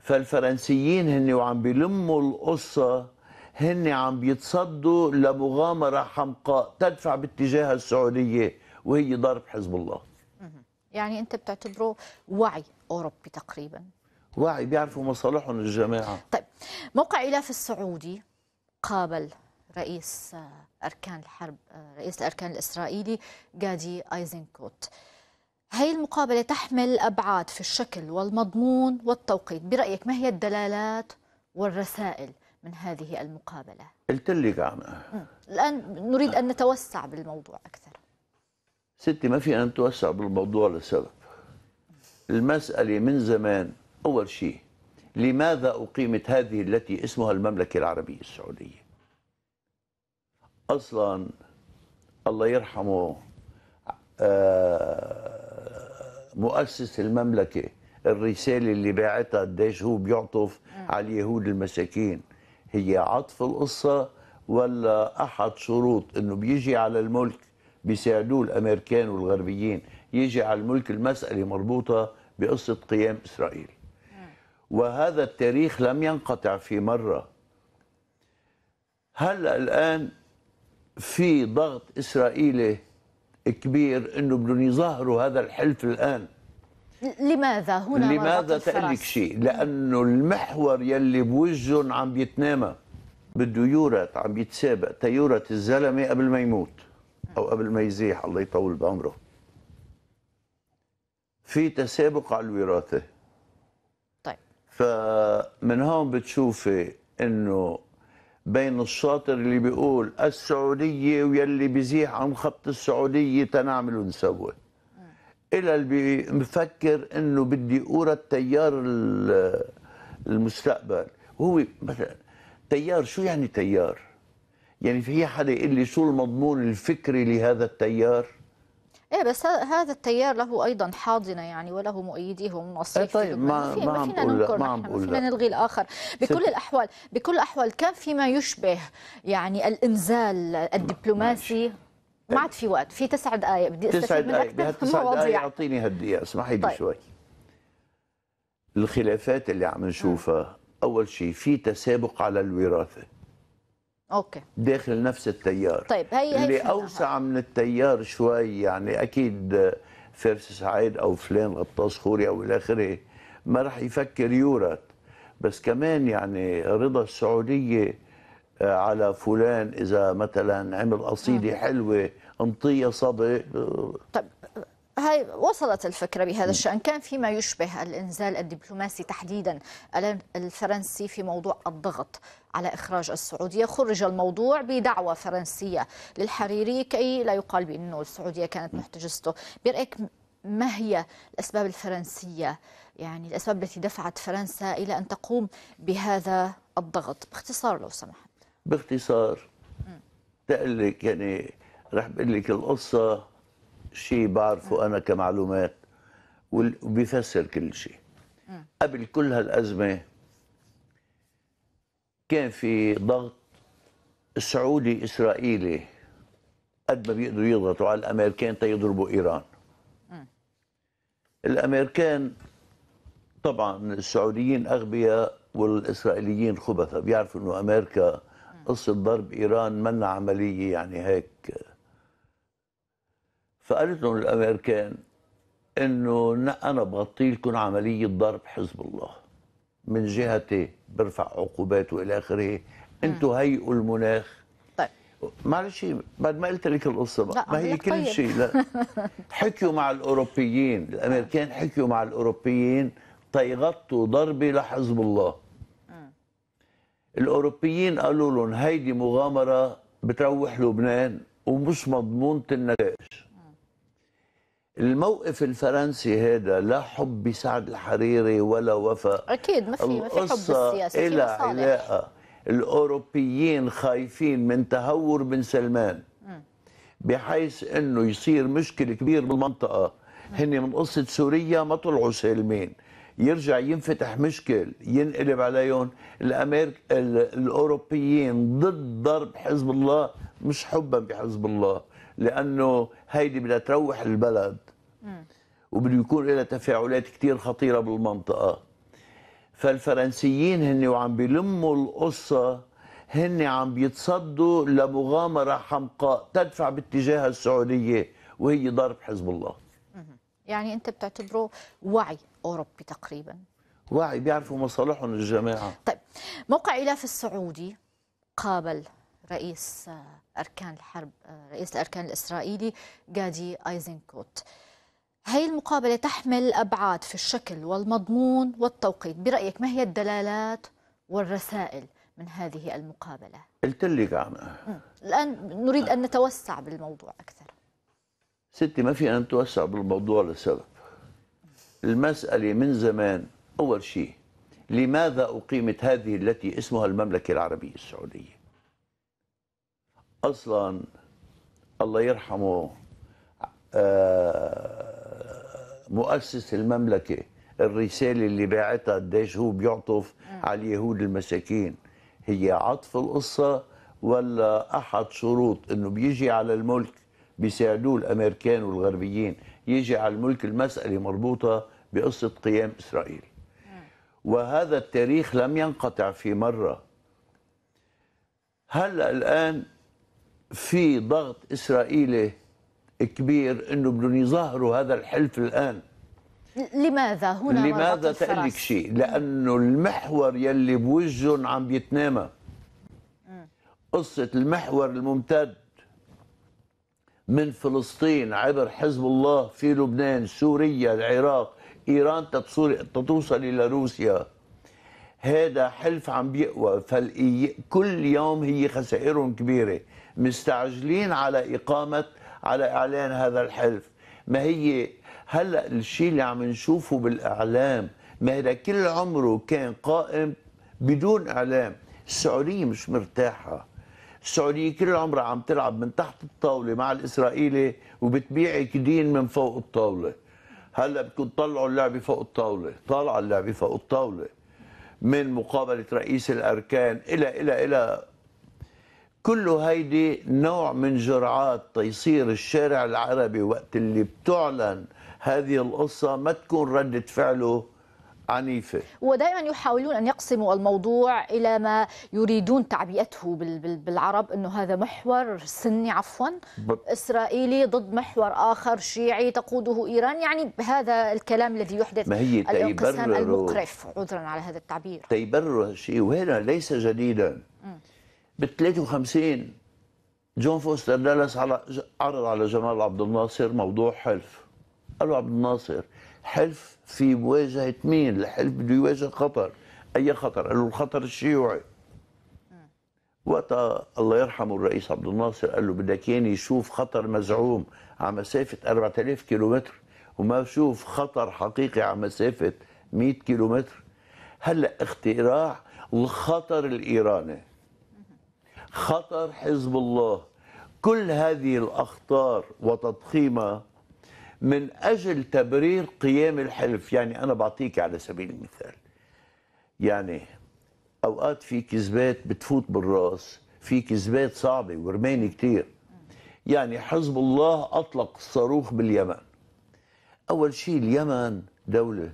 فالفرنسيين هن وعم بيلموا القصه هن عم بيتصدوا لمغامره حمقاء تدفع باتجاهها السعوديه وهي ضرب حزب الله يعني انت بتعتبره وعي اوروبي تقريبا وعي بيعرفوا مصالحهم الجماعه طيب موقع الاف السعودي قابل رئيس آه، اركان الحرب آه، رئيس الاركان الاسرائيلي جادي ايزنكوت هي المقابلة تحمل أبعاد في الشكل والمضمون والتوقيت برأيك ما هي الدلالات والرسائل من هذه المقابلة؟ قلت لك أنا الآن نريد أن نتوسع بالموضوع أكثر ستي ما في أن نتوسع بالموضوع لسبب المسألة من زمان أول شيء لماذا أقيمت هذه التي اسمها المملكة العربية السعودية أصلا الله يرحمه آه مؤسس المملكه الرساله اللي باعتها قديش هو بيعطف على اليهود المساكين هي عطف القصه ولا احد شروط انه بيجي على الملك بيساعدوه الامريكان والغربيين يجي على الملك المساله مربوطه بقصه قيام اسرائيل وهذا التاريخ لم ينقطع في مره هلا الان في ضغط اسرائيلي كبير انه بدهم يظهروا هذا الحلف الان لماذا هنا لماذا تقلك شيء لانه المحور يلي بوجهن عم بيتنامى بده يورث عم يتسابق تيورث الزلمه قبل ما يموت او قبل ما يزيح الله يطول بعمره في تسابق على الوراثه طيب فمن هون بتشوفي انه بين الشاطر اللي بيقول السعودية ويلي بيزيح عن خط السعودية تنعمل ونسوي إلى اللي بفكر إنه بدي أورى التيار المستقبل وهو مثلا تيار شو يعني تيار؟ يعني في حدا يقول لي شو المضمون الفكري لهذا التيار؟ ايه بس هذا التيار له ايضا حاضنه يعني وله مؤيديه ومناصريه إيه طيب ما في ما فينا ننكر ما عم بقول فينا نلغي الاخر بكل ست... الاحوال بكل الاحوال كان فيما يشبه يعني الانزال الدبلوماسي ما عاد في وقت في تسع دقائق بدي استفيد من اكثر تسع دقائق اعطيني هالدقيقه اسمحي لي طيب. شوي الخلافات اللي عم نشوفها اول شيء في تسابق على الوراثه اوكي داخل نفس التيار طيب هي هي اللي اوسع من التيار شوي يعني اكيد آه، فارس سعيد او فلان غطاس خوري او الى اخره ما راح يفكر يورث بس كمان يعني رضا السعوديه آه، على فلان اذا مثلا عمل قصيده حلوه انطيه صبي آه، طيب هاي وصلت الفكرة بهذا الشأن كان فيما يشبه الإنزال الدبلوماسي تحديدا الفرنسي في موضوع الضغط على إخراج السعودية خرج الموضوع بدعوة فرنسية للحريري كي لا يقال بأنه السعودية كانت محتجزته برأيك ما هي الأسباب الفرنسية يعني الأسباب التي دفعت فرنسا إلى أن تقوم بهذا الضغط باختصار لو سمحت باختصار تقلك يعني رح بقول لك القصة شيء بعرفه آه. انا كمعلومات وبيفسر كل شيء آه. قبل كل هالازمه كان في ضغط سعودي اسرائيلي قد ما بيقدروا يضغطوا على الامريكان تيضربوا ايران آه. الامريكان طبعا السعوديين اغبياء والاسرائيليين خبثة بيعرفوا انه امريكا قصه ضرب ايران منا عمليه يعني هيك فقالت الامريكان انه انا بغطي لكم عمليه ضرب حزب الله من جهتي إيه؟ برفع عقوبات والى اخره انتم هيئوا المناخ طيب معلش بعد ما قلت لك القصه ما, ما هي كل طيب. شيء لا حكيوا مع الاوروبيين الامريكان حكيوا مع الاوروبيين تيغطوا ضربه لحزب الله الاوروبيين قالوا لهم هيدي مغامره بتروح لبنان ومش مضمونه النتائج الموقف الفرنسي هذا لا حب بسعد الحريري ولا وفاء اكيد ما في ما في حب بالسياسه إلى علاقه الاوروبيين خايفين من تهور بن سلمان بحيث انه يصير مشكله كبيره بالمنطقه هن من قصه سوريا ما طلعوا سالمين يرجع ينفتح مشكل ينقلب عليهم الامريك الاوروبيين ضد ضرب حزب الله مش حبا بحزب الله لانه هيدي بدها تروح البلد وبده يكون لها تفاعلات كثير خطيره بالمنطقه فالفرنسيين هن وعم بيلموا القصه هن عم بيتصدوا لمغامره حمقاء تدفع باتجاه السعوديه وهي ضرب حزب الله يعني انت بتعتبره وعي اوروبي تقريبا وعي بيعرفوا مصالحهم الجماعه طيب موقع الاف السعودي قابل رئيس أركان الحرب آه، رئيس الأركان الإسرائيلي جادي أيزنكوت هي المقابلة تحمل أبعاد في الشكل والمضمون والتوقيت برأيك ما هي الدلالات والرسائل من هذه المقابلة؟ قلت لك عنها الآن نريد أن نتوسع بالموضوع أكثر ستي ما في أن نتوسع بالموضوع لسبب المسألة من زمان أول شيء لماذا أقيمت هذه التي اسمها المملكة العربية السعودية اصلا الله يرحمه آه، مؤسس المملكه الرساله اللي باعتها قديش هو بيعطف على اليهود المساكين هي عطف القصه ولا احد شروط انه بيجي على الملك بيساعدوه الامريكان والغربيين يجي على الملك المساله مربوطه بقصه قيام اسرائيل وهذا التاريخ لم ينقطع في مره هلا الان في ضغط اسرائيلي كبير انه بدهم يظهروا هذا الحلف الان لماذا هنا لماذا تقلك شيء لانه المحور يلي بوجهن عم بيتنامى قصه المحور الممتد من فلسطين عبر حزب الله في لبنان سوريا العراق ايران تتوصل الى روسيا هذا حلف عم بيقوى فكل يوم هي خسائرهم كبيره مستعجلين على إقامة على إعلان هذا الحلف ما هي هلأ الشيء اللي عم نشوفه بالإعلام ما هذا كل عمره كان قائم بدون إعلام السعودية مش مرتاحة السعودية كل عمرها عم تلعب من تحت الطاولة مع الإسرائيلي وبتبيع كدين من فوق الطاولة هلا بدكم تطلعوا اللعبة فوق الطاولة طالعة اللعبة فوق الطاولة من مقابلة رئيس الأركان إلى إلى إلى كل هيدي نوع من جرعات تيصير الشارع العربي وقت اللي بتعلن هذه القصة ما تكون ردة فعله عنيفة ودائما يحاولون أن يقسموا الموضوع إلى ما يريدون تعبئته بالعرب أنه هذا محور سني عفوا إسرائيلي ضد محور آخر شيعي تقوده إيران يعني هذا الكلام الذي يحدث ما هي الانقسام المقرف عذرا على هذا التعبير تيبرر شيء وهنا ليس جديدا بال 53 جون فوستر دالاس على عرض على جمال عبد الناصر موضوع حلف قال له عبد الناصر حلف في مواجهه مين؟ الحلف بده يواجه خطر اي خطر؟ قال له الخطر الشيوعي وقتها الله يرحمه الرئيس عبد الناصر قال له بدك ياني يشوف خطر مزعوم على مسافه 4000 كيلومتر وما بشوف خطر حقيقي على مسافه 100 كيلومتر هلا اختراع الخطر الايراني خطر حزب الله كل هذه الأخطار وتضخيمها من أجل تبرير قيام الحلف يعني أنا بعطيك على سبيل المثال يعني أوقات في كذبات بتفوت بالراس في كذبات صعبة ورمانة كتير يعني حزب الله أطلق الصاروخ باليمن أول شيء اليمن دولة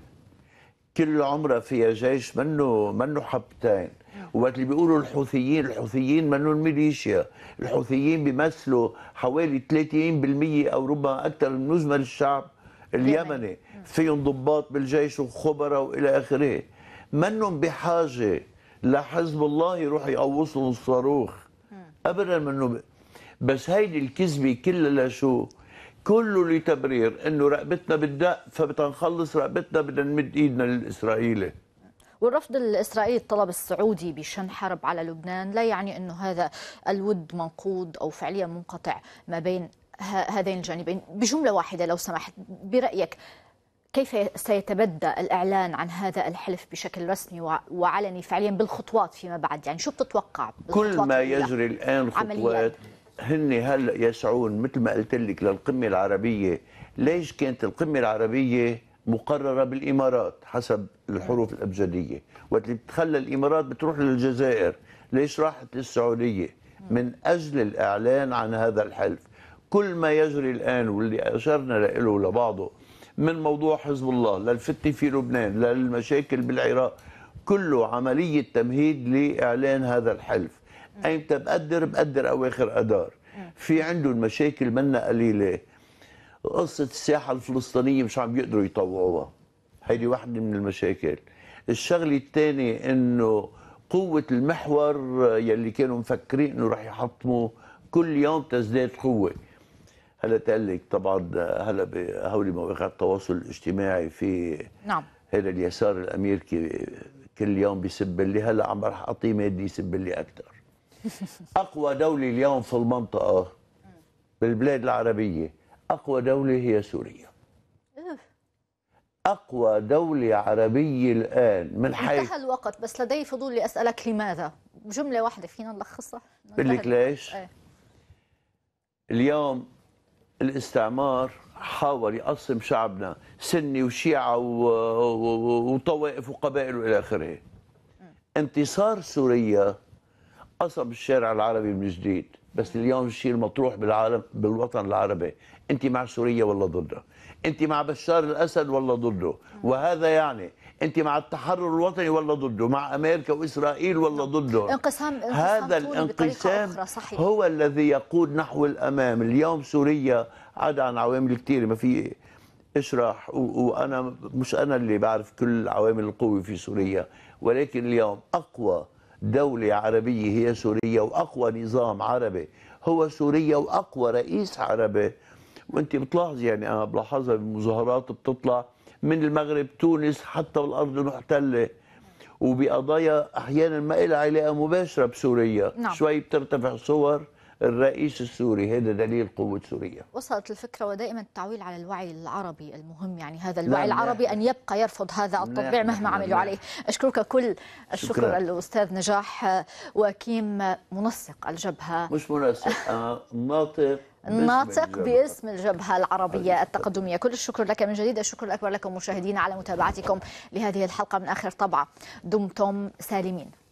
كل عمرها فيها جيش منه منه حبتين وقت اللي بيقولوا الحوثيين الحوثيين منون ميليشيا الحوثيين بيمثلوا حوالي 30% او ربما اكثر من مجمل الشعب اليمني فيهم ضباط بالجيش وخبراء والى اخره منهم بحاجه لحزب الله يروح يقوصهم الصاروخ ابدا منه بس هيدي الكذبه كلها لشو؟ كله لتبرير انه رقبتنا بتدق فبتنخلص رقبتنا بدنا نمد ايدنا للاسرائيلي والرفض الإسرائيلي الطلب السعودي بشن حرب على لبنان لا يعني أنه هذا الود منقوض أو فعليا منقطع ما بين هذين الجانبين بجملة واحدة لو سمحت برأيك كيف سيتبدى الإعلان عن هذا الحلف بشكل رسمي وعلني فعليا بالخطوات فيما بعد يعني شو بتتوقع كل ما يجري الآن خطوات هن هلا يسعون مثل ما قلت لك للقمة العربية ليش كانت القمة العربية مقررة بالإمارات حسب الحروف الأبجدية وقت اللي بتتخلى الإمارات بتروح للجزائر ليش راحت للسعودية من أجل الإعلان عن هذا الحلف كل ما يجري الآن واللي أشرنا له ولبعضه من موضوع حزب الله للفتنة في لبنان للمشاكل بالعراق كله عملية تمهيد لإعلان هذا الحلف أيمتى بقدر بقدر أواخر أدار في عندهم مشاكل منا قليلة قصه السياحه الفلسطينيه مش عم يقدروا يطوعوها هيدي واحده من المشاكل الشغله الثانيه انه قوه المحور يلي كانوا مفكرين انه رح يحطموا كل يوم تزداد قوه هلا تقلك طبعا هلا بهولي مواقع التواصل الاجتماعي في نعم هذا اليسار الامريكي كل يوم بيسب لي هلا عم رح اعطيه مادي يسب لي اكثر اقوى دوله اليوم في المنطقه بالبلاد العربيه أقوى دولة هي سوريا أقوى دولة عربية الآن من حيث انتهى الوقت بس لدي فضول لأسألك لماذا جملة واحدة فينا نلخصها بقول لك ليش ايه؟ اليوم الاستعمار حاول يقسم شعبنا سني وشيعة وطوائف وقبائل وإلى آخره انتصار سوريا قصب الشارع العربي من جديد بس اليوم الشيء المطروح بالعالم بالوطن العربي انت مع سوريا ولا ضدها انت مع بشار الاسد ولا ضده وهذا يعني انت مع التحرر الوطني ولا ضده مع امريكا واسرائيل ولا نعم. ضده انقسام, انقسام هذا الانقسام هو الذي يقود نحو الامام اليوم سوريا عدا عن عوامل كثيره ما في اشرح وانا مش انا اللي بعرف كل عوامل القوه في سوريا ولكن اليوم اقوى دولة عربية هي سوريا وأقوى نظام عربي هو سوريا وأقوى رئيس عربي وانت بتلاحظ يعني انا آه، بلاحظها بمظاهرات بتطلع من المغرب تونس حتى الأرض المحتله وبقضايا احيانا ما لها علاقه مباشره بسوريا نعم. شوي بترتفع صور الرئيس السوري هذا دليل قوة سوريا وصلت الفكرة ودائما التعويل على الوعي العربي المهم يعني هذا الوعي لا نعم، نعم. العربي لا. أن يبقى يرفض هذا التطبيع نعم، مهما عملوا لا. عليه أشكرك كل الشكر شكرا. الأستاذ نجاح وكيم منسق الجبهة مش منسق ناطق آه، ناطق باسم, باسم الجبهة العربية التقدمية كل الشكر لك من جديد الشكر الأكبر لكم مشاهدينا على متابعتكم لهذه الحلقة من آخر طبعة دمتم سالمين